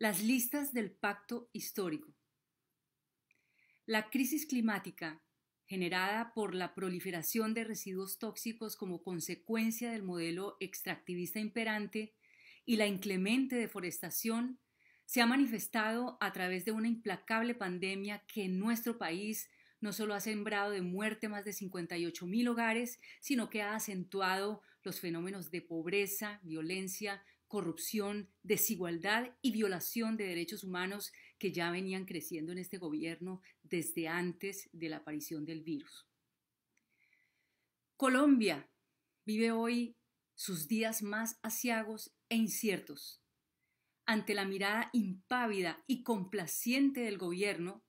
Las listas del pacto histórico. La crisis climática, generada por la proliferación de residuos tóxicos como consecuencia del modelo extractivista imperante y la inclemente deforestación, se ha manifestado a través de una implacable pandemia que en nuestro país no solo ha sembrado de muerte más de 58 mil hogares, sino que ha acentuado los fenómenos de pobreza, violencia, corrupción, desigualdad y violación de derechos humanos que ya venían creciendo en este gobierno desde antes de la aparición del virus. Colombia vive hoy sus días más asiagos e inciertos. Ante la mirada impávida y complaciente del gobierno,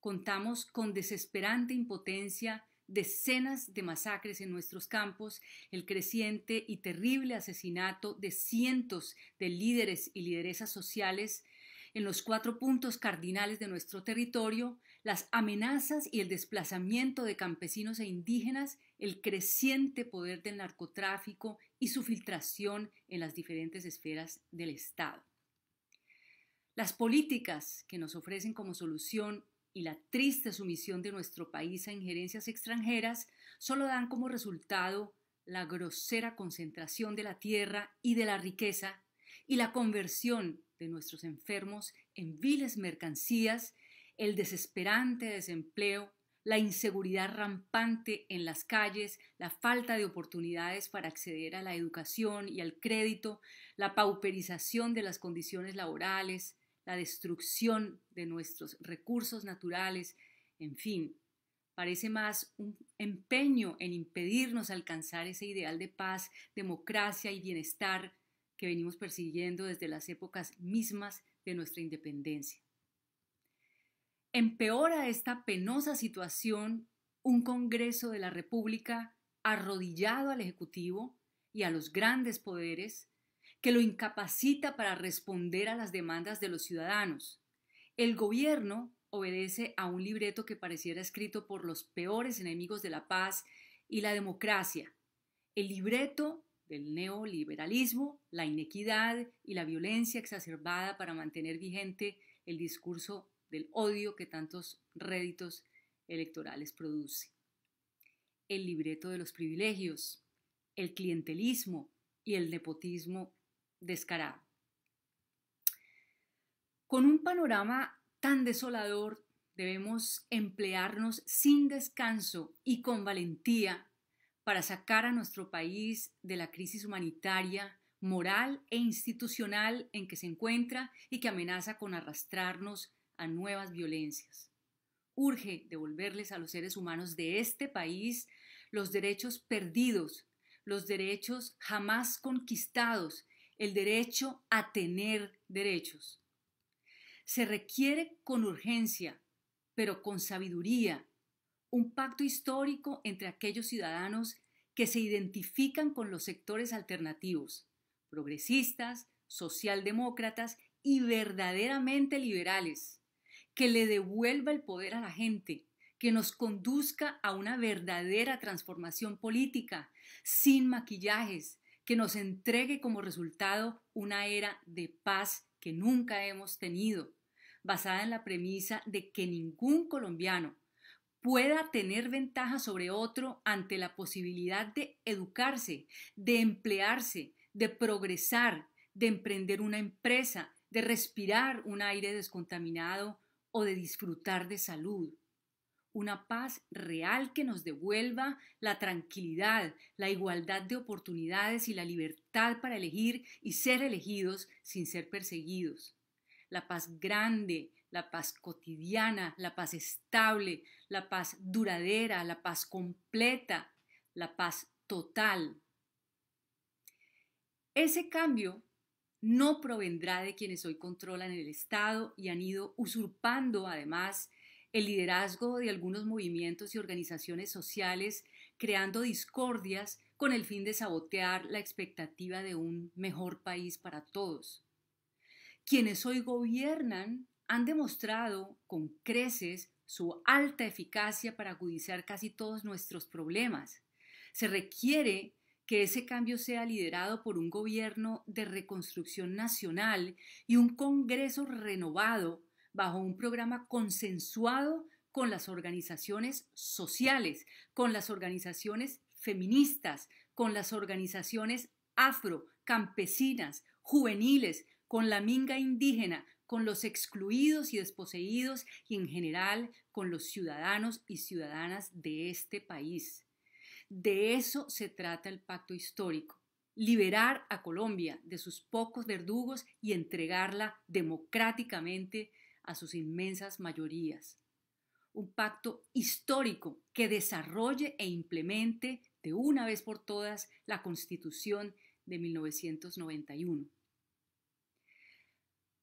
contamos con desesperante impotencia decenas de masacres en nuestros campos, el creciente y terrible asesinato de cientos de líderes y lideresas sociales en los cuatro puntos cardinales de nuestro territorio, las amenazas y el desplazamiento de campesinos e indígenas, el creciente poder del narcotráfico y su filtración en las diferentes esferas del Estado. Las políticas que nos ofrecen como solución y la triste sumisión de nuestro país a injerencias extranjeras solo dan como resultado la grosera concentración de la tierra y de la riqueza y la conversión de nuestros enfermos en viles mercancías, el desesperante desempleo, la inseguridad rampante en las calles, la falta de oportunidades para acceder a la educación y al crédito, la pauperización de las condiciones laborales, la destrucción de nuestros recursos naturales, en fin, parece más un empeño en impedirnos alcanzar ese ideal de paz, democracia y bienestar que venimos persiguiendo desde las épocas mismas de nuestra independencia. Empeora esta penosa situación un Congreso de la República arrodillado al Ejecutivo y a los grandes poderes que lo incapacita para responder a las demandas de los ciudadanos. El gobierno obedece a un libreto que pareciera escrito por los peores enemigos de la paz y la democracia. El libreto del neoliberalismo, la inequidad y la violencia exacerbada para mantener vigente el discurso del odio que tantos réditos electorales produce. El libreto de los privilegios, el clientelismo y el nepotismo descarado. Con un panorama tan desolador, debemos emplearnos sin descanso y con valentía para sacar a nuestro país de la crisis humanitaria, moral e institucional en que se encuentra y que amenaza con arrastrarnos a nuevas violencias. Urge devolverles a los seres humanos de este país los derechos perdidos, los derechos jamás conquistados el derecho a tener derechos. Se requiere con urgencia, pero con sabiduría, un pacto histórico entre aquellos ciudadanos que se identifican con los sectores alternativos, progresistas, socialdemócratas y verdaderamente liberales, que le devuelva el poder a la gente, que nos conduzca a una verdadera transformación política, sin maquillajes, que nos entregue como resultado una era de paz que nunca hemos tenido, basada en la premisa de que ningún colombiano pueda tener ventaja sobre otro ante la posibilidad de educarse, de emplearse, de progresar, de emprender una empresa, de respirar un aire descontaminado o de disfrutar de salud una paz real que nos devuelva la tranquilidad, la igualdad de oportunidades y la libertad para elegir y ser elegidos sin ser perseguidos. La paz grande, la paz cotidiana, la paz estable, la paz duradera, la paz completa, la paz total. Ese cambio no provendrá de quienes hoy controlan el Estado y han ido usurpando además el liderazgo de algunos movimientos y organizaciones sociales creando discordias con el fin de sabotear la expectativa de un mejor país para todos. Quienes hoy gobiernan han demostrado con creces su alta eficacia para agudizar casi todos nuestros problemas. Se requiere que ese cambio sea liderado por un gobierno de reconstrucción nacional y un Congreso renovado bajo un programa consensuado con las organizaciones sociales, con las organizaciones feministas, con las organizaciones afro, campesinas, juveniles, con la minga indígena, con los excluidos y desposeídos y en general con los ciudadanos y ciudadanas de este país. De eso se trata el pacto histórico, liberar a Colombia de sus pocos verdugos y entregarla democráticamente a sus inmensas mayorías. Un pacto histórico que desarrolle e implemente de una vez por todas la Constitución de 1991.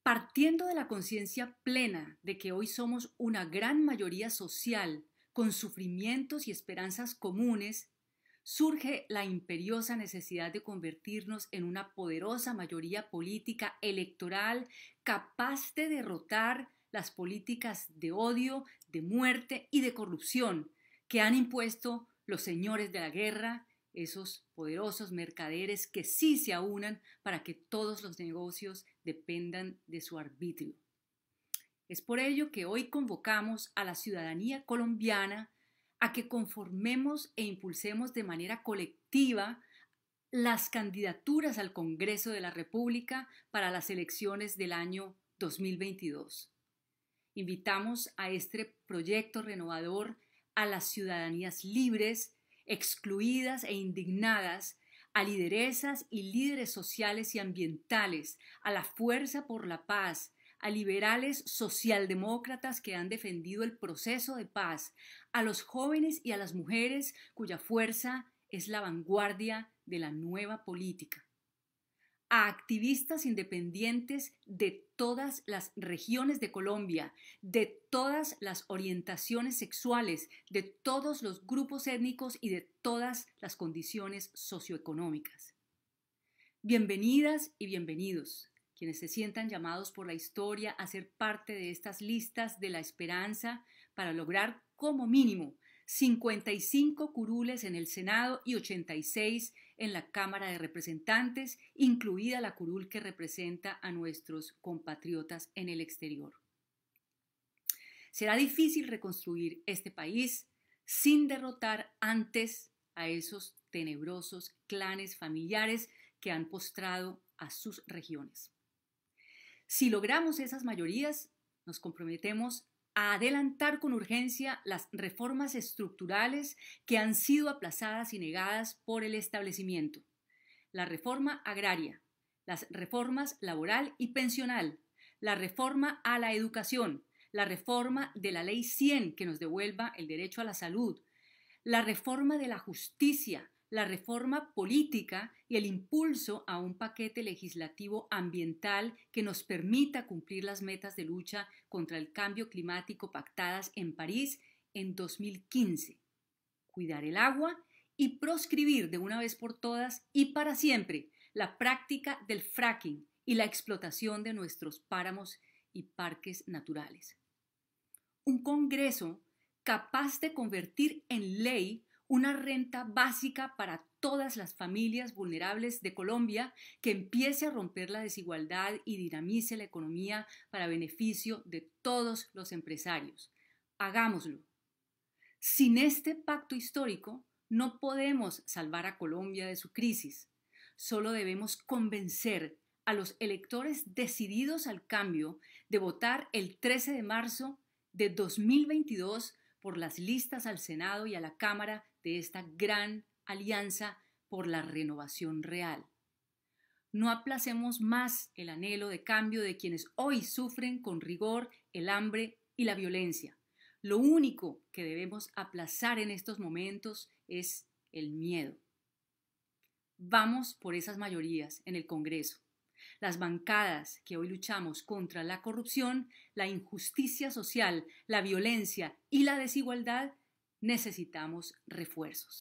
Partiendo de la conciencia plena de que hoy somos una gran mayoría social con sufrimientos y esperanzas comunes, surge la imperiosa necesidad de convertirnos en una poderosa mayoría política electoral capaz de derrotar las políticas de odio, de muerte y de corrupción que han impuesto los señores de la guerra, esos poderosos mercaderes que sí se aunan para que todos los negocios dependan de su arbitrio. Es por ello que hoy convocamos a la ciudadanía colombiana a que conformemos e impulsemos de manera colectiva las candidaturas al Congreso de la República para las elecciones del año 2022. Invitamos a este proyecto renovador a las ciudadanías libres, excluidas e indignadas, a lideresas y líderes sociales y ambientales, a la fuerza por la paz, a liberales socialdemócratas que han defendido el proceso de paz, a los jóvenes y a las mujeres cuya fuerza es la vanguardia de la nueva política, a activistas independientes de todas las regiones de Colombia, de todas las orientaciones sexuales, de todos los grupos étnicos y de todas las condiciones socioeconómicas. Bienvenidas y bienvenidos, quienes se sientan llamados por la historia a ser parte de estas listas de la esperanza para lograr como mínimo 55 curules en el Senado y 86 en la Cámara de Representantes, incluida la curul que representa a nuestros compatriotas en el exterior. Será difícil reconstruir este país sin derrotar antes a esos tenebrosos clanes familiares que han postrado a sus regiones. Si logramos esas mayorías, nos comprometemos adelantar con urgencia las reformas estructurales que han sido aplazadas y negadas por el establecimiento. La reforma agraria, las reformas laboral y pensional, la reforma a la educación, la reforma de la Ley 100 que nos devuelva el derecho a la salud, la reforma de la justicia, la reforma política y el impulso a un paquete legislativo ambiental que nos permita cumplir las metas de lucha contra el cambio climático pactadas en París en 2015. Cuidar el agua y proscribir de una vez por todas y para siempre la práctica del fracking y la explotación de nuestros páramos y parques naturales. Un Congreso capaz de convertir en ley una renta básica para todas las familias vulnerables de Colombia que empiece a romper la desigualdad y dinamice la economía para beneficio de todos los empresarios. Hagámoslo. Sin este pacto histórico, no podemos salvar a Colombia de su crisis. Solo debemos convencer a los electores decididos al cambio de votar el 13 de marzo de 2022 por las listas al Senado y a la Cámara de esta gran alianza por la renovación real. No aplacemos más el anhelo de cambio de quienes hoy sufren con rigor el hambre y la violencia. Lo único que debemos aplazar en estos momentos es el miedo. Vamos por esas mayorías en el Congreso. Las bancadas que hoy luchamos contra la corrupción, la injusticia social, la violencia y la desigualdad necesitamos refuerzos.